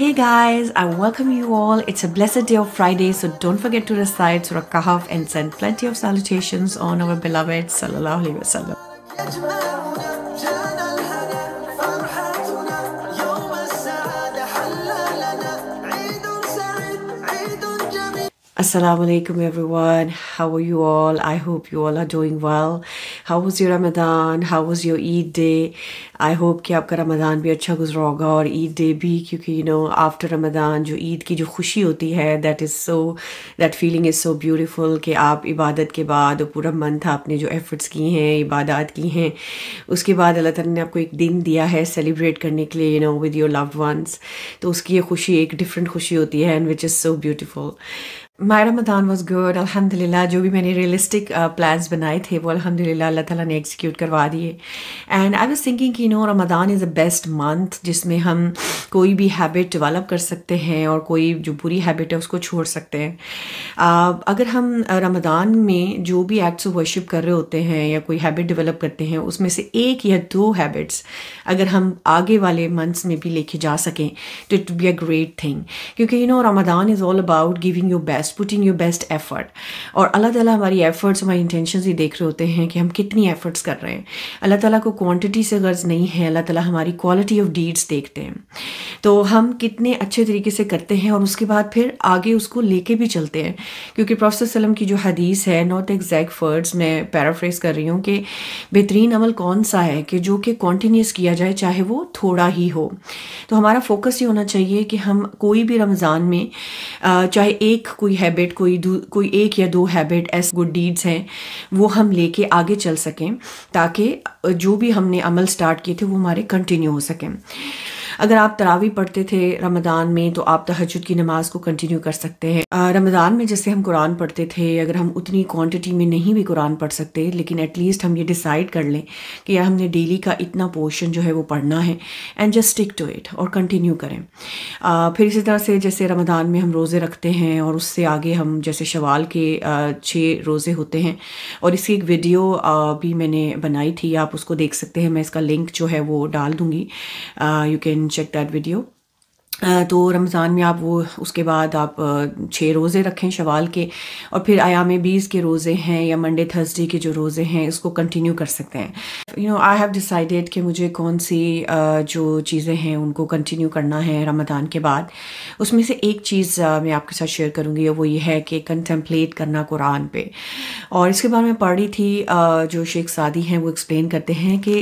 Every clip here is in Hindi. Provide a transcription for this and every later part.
Hey guys, I welcome you all. It's a blessed day of Friday, so don't forget to recite Surah Kahf and send plenty of salutations on our beloved Sallallahu Alaihi Wasallam. Assalamu alaikum everyone. How are you all? I hope you all are doing well. How was your Ramadan how was your Eid day I hope कि आपका रमदान भी अच्छा गुजरा होगा और ईद डे भी क्योंकि यू नो आफ्टर रमदान जो ईद की जो खुशी होती है that is so that feeling is so beautiful कि आप इबादत के बाद और पूरा मंथ आपने जो एफ़र्ट्स की हैं इबादत की हैं उसके बाद अल्लाह तला ने आपको एक दिन दिया है सेलिब्रेट करने के लिए you know with your loved ones तो उसकी ये खुशी एक डिफरेंट खुशी होती है and which is so beautiful my Ramadan was good अल्हम्दुलिल्लाह जो भी मैंने रियलिस्टिक प्लान्स uh, बनाए थे वो अल्हम्दुलिल्लाह अल्लाह ताला ने एग्जीक्यूट करवा दिए एंड आई वाज थिंकिंग कि no Ramadan is a best month जिसमें हम कोई भी हैबिट डेवलप कर सकते हैं और कोई जो बुरी हैबिट है उसको छोड़ सकते हैं uh, अगर हम रमदान uh, में जो भी एक्ट्स ऑफ वर्शिप कर रहे होते हैं या कोई हैबिट डिवेलप करते हैं उसमें से एक या दो हैबिट्स अगर हम आगे वाले मंथ्स में भी लेके जा सकें तो it be a great thing क्योंकि you know Ramadan is all about giving your best putting your best effort और अल्लाह ताला हमारी एफर्ट्स हमारी इंटेंशन ही देख रहे होते हैं कि हम कितने कितनी एफ़र्ट्स कर रहे हैं अल्लाह ताला को क्वांटिटी से गर्ज नहीं है अल्लाह ताला हमारी क्वालिटी ऑफ डीड्स देखते हैं तो हम कितने अच्छे तरीके से करते हैं और उसके बाद फिर आगे उसको लेके भी चलते हैं क्योंकि प्रोफेसर सलम की जो हदीस है नॉट एग्जैक्ट वर्ड्स मैं पैराफ्रेज कर रही हूँ कि बेहतरीन अमल कौन सा है कि जो कि कॉन्टीन्यूस किया जाए चाहे वो थोड़ा ही हो तो हमारा फोकस ये होना चाहिए कि हम कोई भी रमज़ान में चाहे एक कोई हैबिट कोई कोई एक या दो हैबिट ऐसे गुड डीड्स हैं वो हम लेके आगे चल सकें ताकि जो भी हमने अमल स्टार्ट किए थे वो हमारे कंटिन्यू हो सकें अगर आप तरावी पढ़ते थे रमदान में तो आप तहजद की नमाज को कंटिन्यू कर सकते हैं रमदान में जैसे हम कुरान पढ़ते थे अगर हम उतनी क्वान्टिटी में नहीं भी कुरान पढ़ सकते लेकिन एटलीस्ट हम ये डिसाइड कर लें कि यार हमने डेली का इतना पोर्शन जो है वो पढ़ना है and just stick to it और कंटिन्यू करें आ, फिर इसी तरह से जैसे रमदान में हम रोज़े रखते हैं और उससे आगे हम जैसे शवाल के छः रोज़े होते हैं और इसकी एक वीडियो आ, भी मैंने बनाई थी आप उसको देख सकते हैं मैं इसका लिंक जो है वो डाल दूँगी you can didn't check that video तो रमज़ान में आप वो उसके बाद आप छः रोज़े रखें शवाल के और फिर आयाम बीस के रोज़े हैं या मंडे थर्सडे के जो रोज़े हैं इसको कंटिन्यू कर सकते हैं you know I have decided कि मुझे कौन सी जो चीज़ें हैं उनको कंटिन्यू करना है रमदान के बाद उसमें से एक चीज़ मैं आपके साथ शेयर करूँगी वो ये है कि कंटेम्पलेट करना कुरान पर और इसके बारे में पढ़ रही थी जो शेख सादी हैं वो एक्सप्लेन करते हैं कि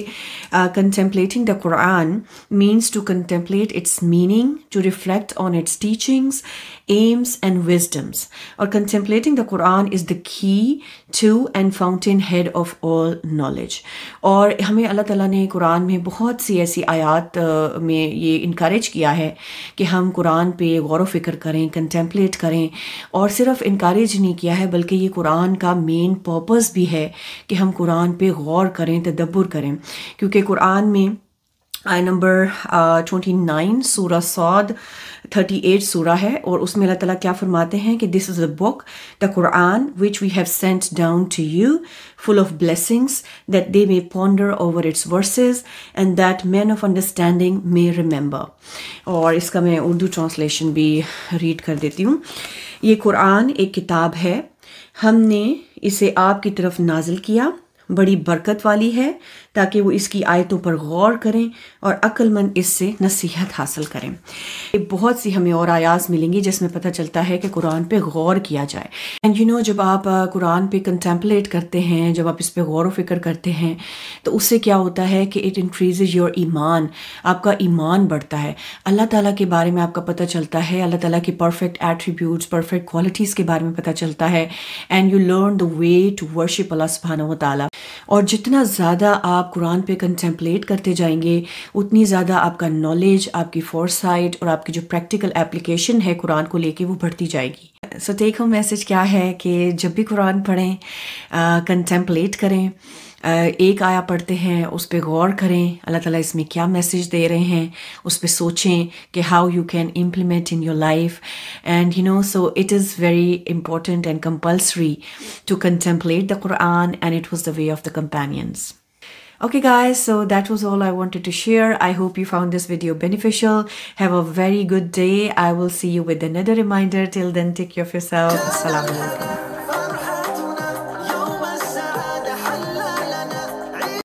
contemplating the Quran means to contemplate its meaning to reflect on its teachings, aims, and wisdoms. Or contemplating the Quran is the key to and fountainhead of all knowledge. और हमें अल्लाह ताला ने कुरान में बहुत सी ऐसी आयात में ये इनक्रेज किया है कि हम कुरान पे गौर फिक्र करें कंटेम्पलेट करें और सिर्फ इनक्रेज नहीं किया है बल्कि ये कुरान का मेन पर्पज़ भी है कि हम कुरान पे गौर करें तदब्बर करें क्योंकि कुरान में आई नंबर ट्वेंटी नाइन सूरा सौद थर्टी एट सूरा है और उसमें अल्लाह ताला क्या फरमाते हैं कि this is the book the Quran which we have sent down to you full of blessings that they may ponder over its verses and that man of understanding may remember और इसका मैं उर्दू ट्रांसलेशन भी रीड कर देती हूँ ये कुरान एक किताब है हमने इसे आपकी तरफ नाजिल किया बड़ी बरकत वाली है ताकि वो इसकी आयतों पर गौर करें और अक्लमंद इससे नसीहत हासिल करें बहुत सी हमें और आयास मिलेंगी जिसमें पता चलता है कि कुरान पे गौर किया जाए एंड यू नो जब आप कुरान पे कंटेम्पलेट करते हैं जब आप इस पर गौर वफिक्र करते हैं तो उससे क्या होता है कि इट इंक्रीज योर ईमान आपका ईमान बढ़ता है अल्लाह ताला के बारे में आपका पता चलता है अल्लाह ताला के परफेक्ट एट्रीब्यूट परफेक्ट क्वालिटीज़ के बारे में पता चलता है and you learn the way to worship Allah सुबहाना वाली और जितना ज़्यादा आप कुरान पे कंटेम्पलेट करते जाएंगे उतनी ज़्यादा आपका नॉलेज आपकी फोरसाइट और आपकी जो प्रैक्टिकल एप्लीकेशन है कुरान को लेके वो बढ़ती जाएगी सो टेक होम मैसेज क्या है कि जब भी कुरान पढ़ें कंटेम्पलेट करें एक आया पढ़ते हैं उस पर गौर करें अल्लाह ताला इसमें क्या मैसेज दे रहे हैं उस पर सोचें कि how you can implement in your life and you know so it is very important and compulsory to contemplate the Quran and it was the way of the companions Okay guys, so that was all I wanted to share. I hope you found this video beneficial. Have a very good day. I will see you with another reminder. Till then, take care of yourself. Assalamu alaikum.